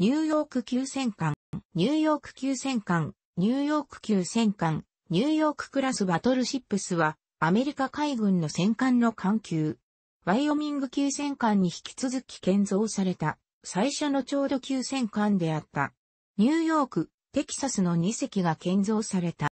ニューヨーク急戦艦、ニューヨーク急戦艦、ニューヨーク急戦艦、ニューヨーククラスバトルシップスは、アメリカ海軍の戦艦の艦級。ワイオミング急戦艦に引き続き建造された、最初のちょうど急戦艦であった。ニューヨーク、テキサスの2隻が建造された。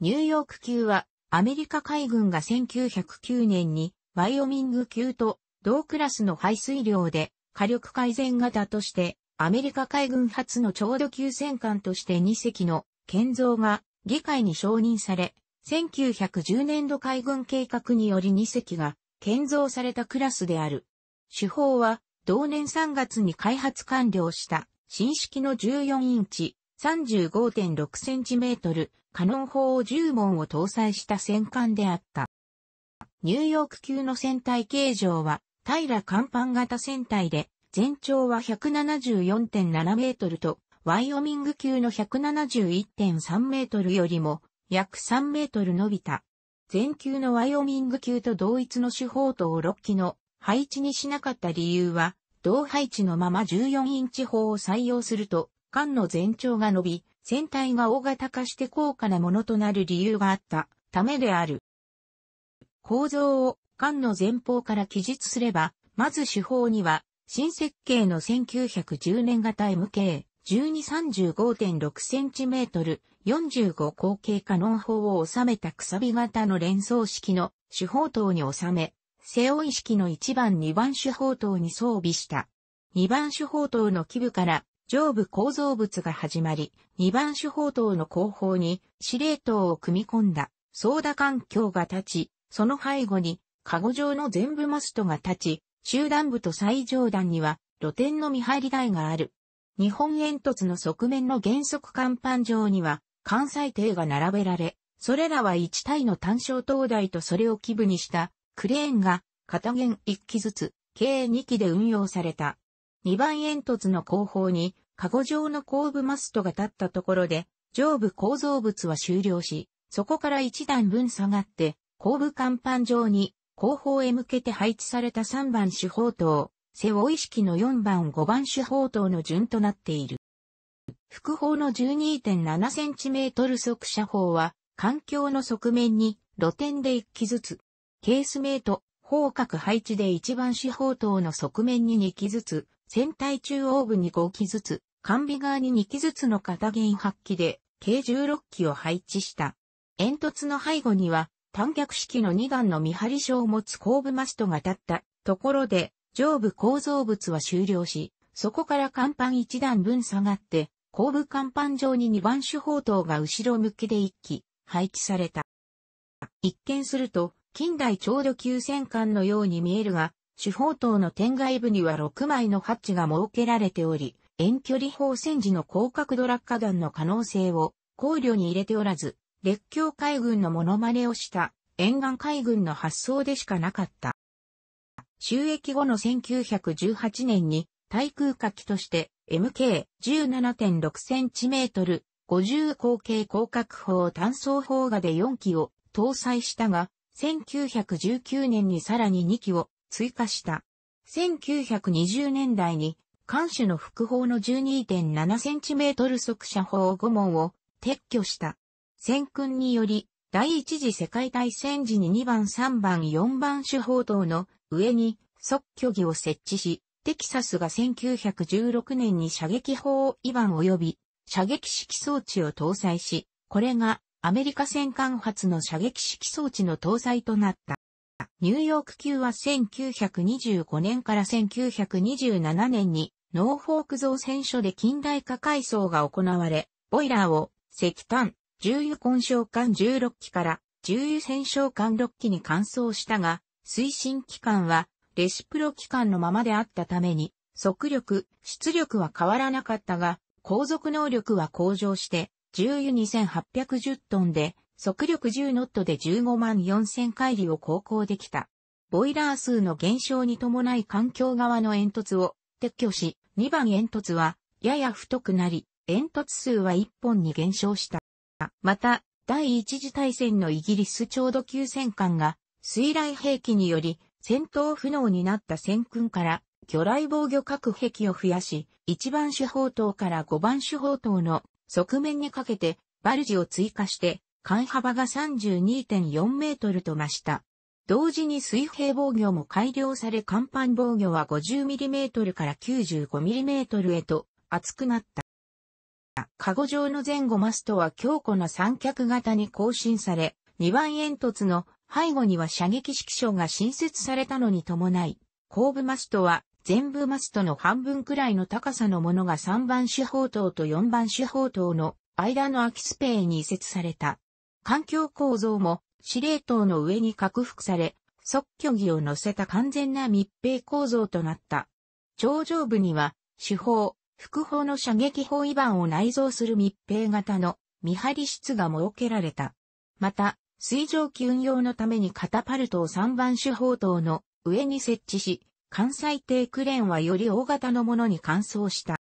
ニューヨーク級は、アメリカ海軍が1909年に、ワイオミング級と同クラスの排水量で火力改善型としてアメリカ海軍初のちょうど級戦艦として2隻の建造が議会に承認され、1910年度海軍計画により2隻が建造されたクラスである。手法は同年3月に開発完了した新式の14インチ3 5 6トルカノン砲10門を搭載した戦艦であった。ニューヨーク級の船体形状は平甲板型船体で全長は174.7メートルと、ワイオミング級の171.3メートルよりも約3メートル伸びた。全級のワイオミング級と同一の手法とを6機の配置にしなかった理由は、同配置のまま14インチ砲を採用すると、艦の全長が伸び、船体が大型化して高価なものとなる理由があったためである。構造を艦の前方から記述すれば、まず手法には新設計の1910年型 MK、1235.6センチメートル、45口径可能砲を収めたくさび型の連装式の手法塔に収め、背負い式の1番2番手法塔に装備した。2番手法塔の基部から上部構造物が始まり、2番手法塔の後方に司令塔を組み込んだ、操舵環境が立ち、その背後に、カゴ状の全部マストが立ち、集団部と最上段には露天の見張り台がある。日本煙突の側面の原則甲板上には関西艇が並べられ、それらは一体の単焦灯台とそれを基部にしたクレーンが片弦一機ずつ計二機で運用された。二番煙突の後方にカゴ状の後部マストが立ったところで上部構造物は終了し、そこから一段分下がって後部甲板上に後方へ向けて配置された3番手砲塔、背負意識の4番5番手砲塔の順となっている。副砲の 12.7cm 速射砲は、環境の側面に露天で1機ずつ、ケースメイト、砲角配置で1番手砲塔の側面に2機ずつ、船体中央部に5機ずつ、完備側に2機ずつの片弦8機で、計16機を配置した。煙突の背後には、短脚式の2段の見張り所を持つ後部マストが立ったところで、上部構造物は終了し、そこから甲板1段分下がって、後部甲板上に2番手砲塔が後ろ向きで1機配置された。一見すると、近代ちょうど急戦艦のように見えるが、手砲塔の天外部には6枚のハッチが設けられており、遠距離砲戦時の広角ド落下弾の可能性を考慮に入れておらず、列強海軍のモノマネをした沿岸海軍の発想でしかなかった。収益後の1918年に対空火器として MK17.6cm 50口径広角砲単装砲画で4機を搭載したが、1919年にさらに2機を追加した。1920年代に艦首の副砲の 12.7cm 速射砲5門を撤去した。戦訓により、第一次世界大戦時に2番3番4番手砲等の上に即居儀を設置し、テキサスが1916年に射撃砲2番及び射撃式装置を搭載し、これがアメリカ戦艦発の射撃式装置の搭載となった。ニューヨーク級は1925年から1927年にノーフォーク造船所で近代化改装が行われ、ボイラーを石炭、重油混焼艦16機から重油戦勝艦6機に換装したが、推進機関はレシプロ機関のままであったために、速力、出力は変わらなかったが、航続能力は向上して、重油2810トンで、速力10ノットで15万4000回里を航行できた。ボイラー数の減少に伴い環境側の煙突を撤去し、2番煙突はやや太くなり、煙突数は1本に減少した。また、第一次大戦のイギリス調度級戦艦が、水雷兵器により、戦闘不能になった戦訓から、魚雷防御核壁を増やし、1番手砲塔から5番手砲塔の側面にかけて、バルジを追加して、艦幅が32.4メートルと増した。同時に水平防御も改良され甲板防御は5 0トルから9 5トルへと厚くなった。カゴ状の前後マストは強固な三脚型に更新され、2番煙突の背後には射撃式所が新設されたのに伴い、後部マストは全部マストの半分くらいの高さのものが3番手砲塔と4番手砲塔の間の空きスペーに移設された。環境構造も司令塔の上に拡幅され、即虚偽を乗せた完全な密閉構造となった。頂上部には、手砲、副砲の射撃砲位板を内蔵する密閉型の見張り室が設けられた。また、水上機運用のためにカタパルトを3番手砲塔の上に設置し、関西低クレーンはより大型のものに換装した。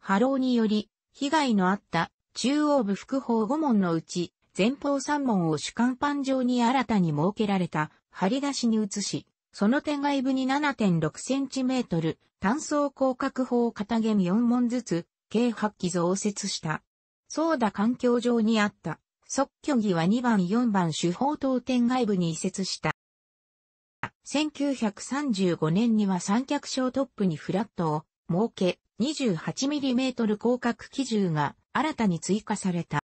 波浪により、被害のあった中央部副砲5門のうち、前方3門を主幹板上に新たに設けられた張り出しに移し、その手外部に7.6センチメートル、単層広角砲片弦4門ずつ、計8機増設した。ソーダ環境上にあった、即居技は2番4番手砲等天外部に移設した。1935年には三脚小トップにフラットを設け、28mm 広角機銃が新たに追加された。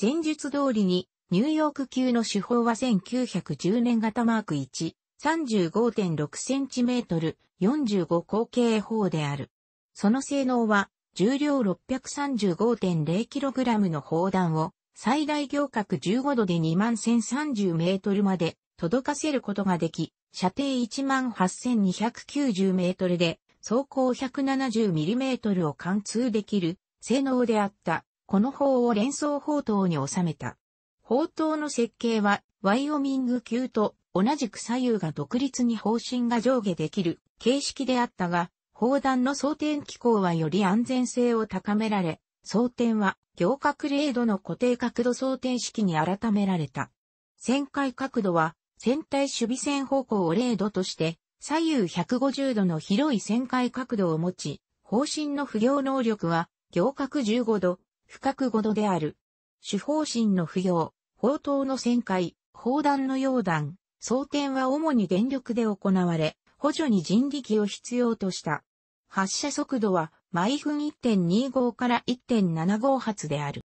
前述通りに、ニューヨーク級の手法は1910年型マーク1、35.6cm、45口径砲である。その性能は、重量 635.0kg の砲弾を、最大行角15度で2万1030メートルまで届かせることができ、射程1万8290メートルで、走行 170mm を貫通できる性能であった、この砲を連装砲塔に収めた。砲塔の設計は、ワイオミング級と同じく左右が独立に方針が上下できる形式であったが、砲弾の装填機構はより安全性を高められ、装填は行角零度の固定角度装填式に改められた。旋回角度は船体守備線方向を零度として左右150度の広い旋回角度を持ち、方針の不行能力は行角15度、深角5度である。主方針の不行、砲塔の旋回、砲弾の溶弾、装填は主に電力で行われ、補助に人力を必要とした。発射速度は毎分1.25から1.75発である。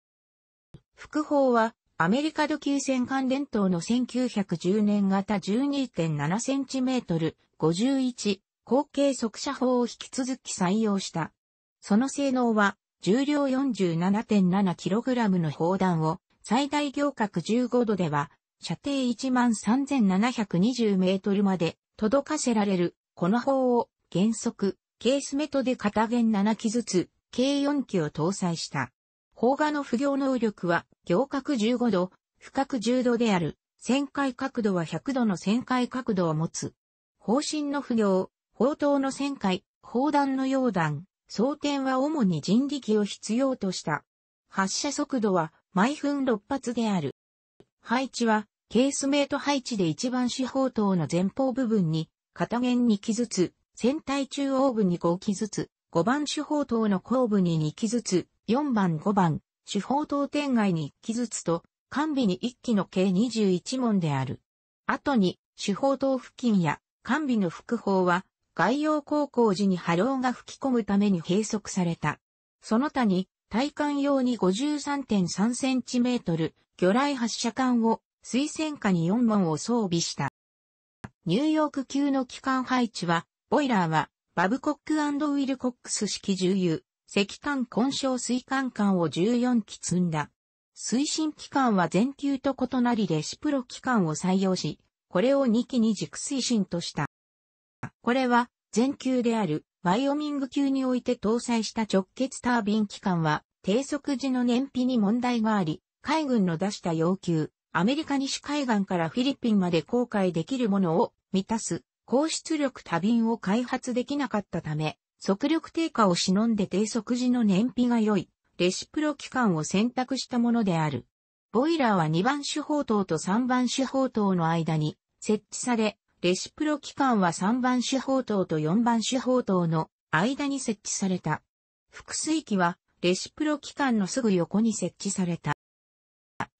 副砲はアメリカ土球戦艦伝統の1910年型12.7センチメートル51後継速射砲を引き続き採用した。その性能は重量 47.7kg の砲弾を最大行角15度では射程13,720メートルまで届かせられる。この砲を原則、ケースメトで片弦7機ずつ、計4機を搭載した。砲画の不行能力は、行角15度、深角10度である。旋回角度は100度の旋回角度を持つ。砲身の不行、砲塔の旋回、砲弾の溶弾、装填は主に人力を必要とした。発射速度は毎分6発である。配置はケースメイト配置で一番四方塔の前方部分に、片弦2機ずつ、船体中央部に5機ずつ、5番四方塔の後部に2機ずつ、4番5番、四方塔天外に1機ずつと、完備に1機の計21門である。後に、四方塔付近や、完備の副砲は、外洋航行時に波浪が吹き込むために閉塞された。その他に、体感用に 53.3cm 魚雷発射管を水薦下に4門を装備した。ニューヨーク級の機関配置は、ボイラーは、バブコックウィルコックス式重油、石炭混焼水管管を14機積んだ。推進機関は全球と異なりレシプロ機関を採用し、これを2機に軸推進とした。これは、全球である、ワイオミング級において搭載した直結タービン機関は、低速時の燃費に問題があり、海軍の出した要求、アメリカ西海岸からフィリピンまで航海できるものを満たす高出力多便を開発できなかったため、速力低下を忍んで低速時の燃費が良い、レシプロ機関を選択したものである。ボイラーは2番手砲塔と3番手砲塔の間に設置され、レシプロ機関は3番手砲塔と4番手砲塔の間に設置された。腹水機はレシプロ機関のすぐ横に設置された。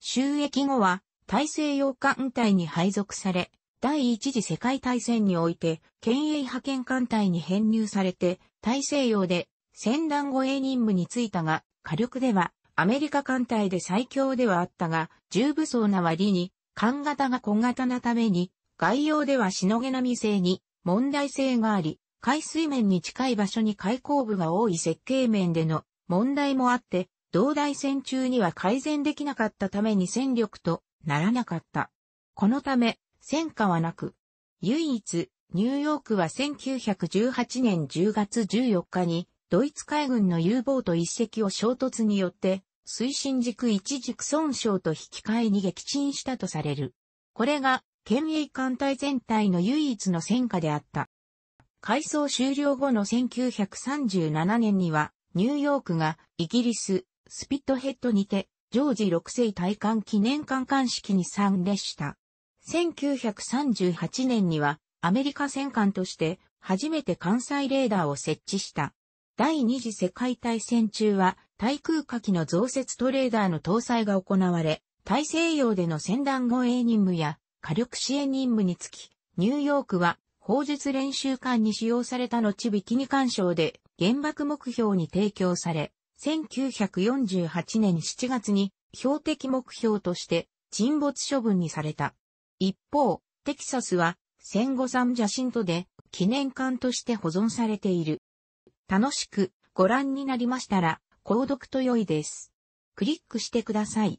収益後は大西洋艦隊に配属され、第一次世界大戦において、県営派遣艦隊に編入されて、大西洋で戦団護衛任務に就いたが、火力ではアメリカ艦隊で最強ではあったが、重武装な割に、艦型が小型なために、外洋ではしのげなみ性に問題性があり、海水面に近い場所に開口部が多い設計面での問題もあって、同大戦中には改善できなかったために戦力とならなかった。このため、戦果はなく、唯一、ニューヨークは1918年10月14日に、ドイツ海軍の U ボート一隻を衝突によって、推進軸一軸損傷と引き換えに撃沈したとされる。これが、県営艦隊全体の唯一の戦果であった。改装終了後の1937年には、ニューヨークがイギリス、スピットヘッドにて、ジョージ6世大冠記念館館式に参列した。1938年には、アメリカ戦艦として、初めて艦載レーダーを設置した。第二次世界大戦中は、対空火器の増設トレーダーの搭載が行われ、大西洋での戦団護衛任務や火力支援任務につき、ニューヨークは砲術練習艦に使用された後ビキニ干渉で原爆目標に提供され、1948年7月に標的目標として沈没処分にされた。一方、テキサスは戦後サ写真とで記念館として保存されている。楽しくご覧になりましたら、購読と良いです。クリックしてください。